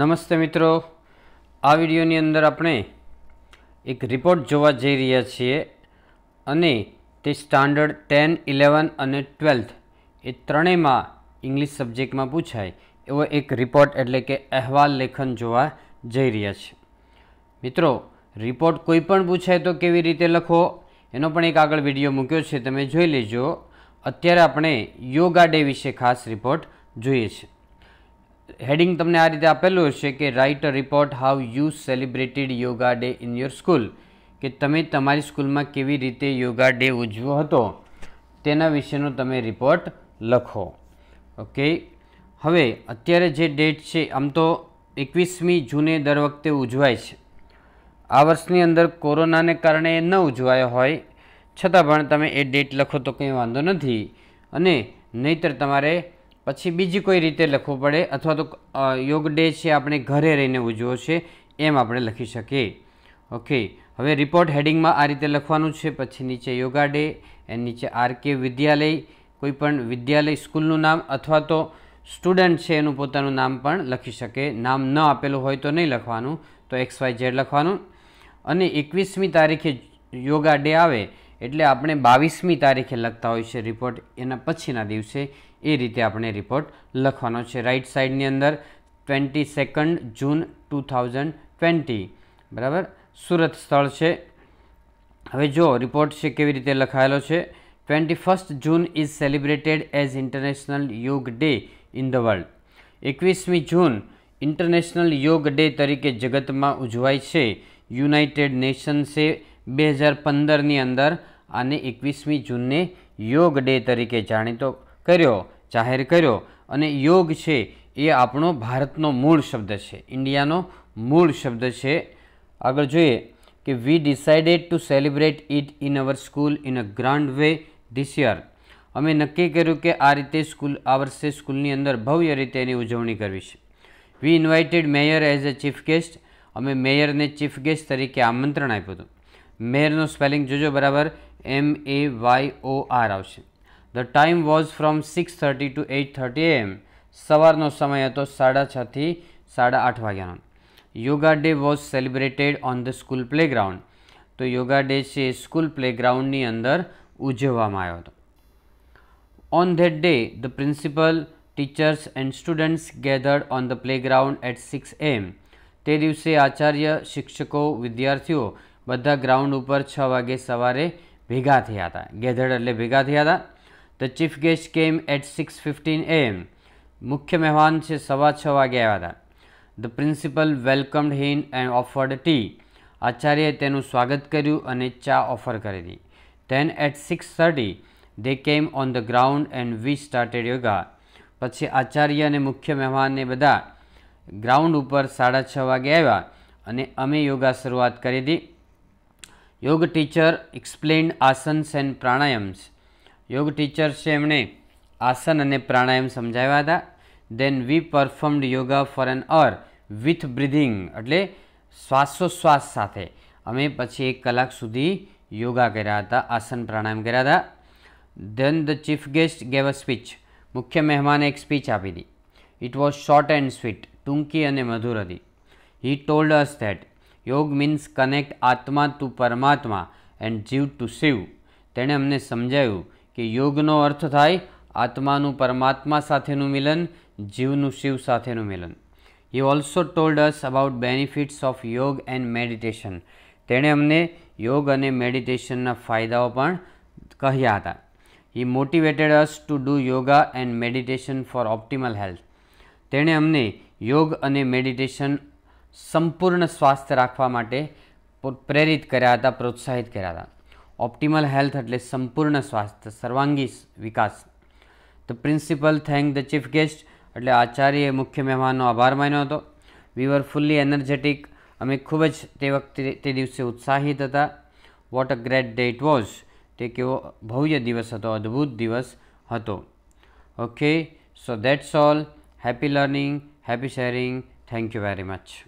નમસ્તે મિત્રો આ વિડીયોની અંદર આપણે એક રિપોર્ટ જોવા જઈ રહ્યા છીએ અને તે સ્ટાન્ડર્ડ ટેન ઇલેવન અને ટ્વેલ્થ એ ત્રણેયમાં ઇંગ્લિશ સબ્જેક્ટમાં પૂછાય એવો એક રિપોર્ટ એટલે કે અહેવાલ લેખન જોવા જઈ રહ્યા છે મિત્રો રિપોર્ટ કોઈ પણ પૂછાય તો કેવી રીતે લખો એનો પણ એક આગળ વિડીયો મૂક્યો છે તમે જોઈ લેજો અત્યારે આપણે યોગા ડે વિશે ખાસ રિપોર્ટ જોઈએ છીએ હેડિંગ તમને આ રીતે આપેલું હશે કે write a report how you celebrated yoga day in your school કે તમે તમારી સ્કૂલમાં કેવી રીતે યોગા ડે ઉજવ્યો હતો તેના વિશેનો તમે રિપોર્ટ લખો ઓકે હવે અત્યારે જે ડેટ છે આમ તો એકવીસમી જૂને દર વખતે ઉજવાય છે આ વર્ષની અંદર કોરોનાને કારણે ન ઉજવાયો હોય છતાં પણ તમે એ ડેટ લખો તો કંઈ વાંધો નથી અને નહીંતર તમારે પછી બીજી કોઈ રીતે લખવું પડે અથવા તો યોગ ડે છે આપણે ઘરે રહીને ઉજવો છે એમ આપણે લખી શકીએ ઓકે હવે રિપોર્ટ હેડિંગમાં આ રીતે લખવાનું છે પછી નીચે યોગા ડે એની નીચે આરકે વિદ્યાલય કોઈ પણ વિદ્યાલય સ્કૂલનું નામ અથવા તો સ્ટુડન્ટ છે એનું પોતાનું નામ પણ લખી શકે નામ ન આપેલું હોય તો નહીં લખવાનું તો એક્સ વાય ઝેડ લખવાનું અને એકવીસમી તારીખે યોગા ડે આવે એટલે આપણે બાવીસમી તારીખે લખતા હોય છે રિપોર્ટ એના પછીના દિવસે એ રીતે આપણે રિપોર્ટ લખવાનો છે રાઈટ સાઈડની અંદર twenty second June two thousand twenty બરાબર સુરત સ્થળ છે હવે જો રિપોર્ટ છે કેવી રીતે લખાયેલો છે twenty first June is celebrated as international yog day in the world એકવીસમી જૂન ઇન્ટરનેશનલ યોગ ડે તરીકે જગતમાં ઉજવાય છે યુનાઇટેડ નેશન્સે બે હજાર પંદરની અંદર આને એકવીસમી જૂનને યોગ ડે તરીકે જાણીતો કર્યો જાહેર કર્યો અને યોગ છે એ આપણો ભારતનો મૂળ શબ્દ છે ઇન્ડિયાનો મૂળ શબ્દ છે આગળ જોઈએ કે we decided to celebrate it in our school in a grand way this year અમે નક્કી કર્યું કે આ રીતે સ્કૂલ આ વર્ષે સ્કૂલની અંદર ભવ્ય રીતે એની ઉજવણી કરવી છે we invited mayor as a chief guest અમે મેયરને ચીફ ગેસ્ટ તરીકે આમંત્રણ આપ્યું હતું મેયરનું સ્પેલિંગ જોજો બરાબર M A Y O R આવશે the time was from six thirty to eight thirty AM સવારનો સમય હતો સાડા છથી સાડા આઠ વાગ્યાનો yoga day was celebrated on the school playground તો યોગા ડે છે સ્કૂલ પ્લેગ્રાઉન્ડની અંદર ઉજવવામાં આવ્યો હતો on that day the principal teachers and students gathered on the playground at six AM તે દિવસે આચાર્ય શિક્ષકો વિદ્યાર્થીઓ બધા ગ્રાઉન્ડ ઉપર છ વાગે સવારે ભેગા થયા હતા ગેધર્ડ એટલે ભેગા થયા હતા the chief guest came at six fifteen AM મુખ્ય મહેમાન છે સવા છ વાગે આવ્યા હતા the principal welcomed him and offered tea આચાર્યએ તેનું સ્વાગત કર્યું અને ચા ઓફર કરી હતી then at six thirty they came on the ground and we started yoga પછી આચાર્ય અને મુખ્ય મહેમાનને બધા ગ્રાઉન્ડ ઉપર સાડા છ વાગે આવ્યા અને અમે યોગા શરૂઆત કરી હતી યોગ teacher explained asans and pranayams યોગ ટીચર છે એમણે આસન અને પ્રાણાયામ સમજાવ્યા હતા then we performed yoga for an hour with breathing એટલે શ્વાસોશ્વાસ સાથે અમે પછી એક કલાક સુધી યોગા કર્યા હતા આસન પ્રાણાયામ કર્યા હતા then the chief guest gave a speech મુખ્ય મહેમાને એક સ્પીચ આપી હતી it was short and sweet ટૂંકી અને મધુર હતી he told us that yog means connect atma to paramatma and jiv to Shiv તેણે અમને સમજાયું કે યોગનો અર્થ થાય આત્માનું પરમાત્મા સાથેનું મિલન જીવનું શિવ સાથેનું મિલન he also told us about benefits of yog and meditation તેણે અમને યોગ અને મેડિટેશનના ફાયદાઓ પણ કહ્યા હતા he motivated us to do yoga and meditation for optimal health તેણે અમને યોગ અને મેડિટેશન સંપૂર્ણ સ્વાસ્થ્ય રાખવા માટે પ્રેરિત કર્યા હતા પ્રોત્સાહિત કર્યા હતા ઓપ્ટિમલ હેલ્થ એટલે સંપૂર્ણ સ્વાસ્થ્ય સર્વાંગી વિકાસ તો principal thank the chief guest એટલે આચાર્યએ મુખ્ય મહેમાનનો આભાર માન્યો હતો વી વર ફૂલ્લી એનર્જેટિક અમે ખૂબ જ તે વખતે તે દિવસે ઉત્સાહિત હતા what a great day it was તે કેવો ભવ્ય દિવસ હતો અદ્ભુત દિવસ હતો okay so that's all happy learning happy sharing thank you very much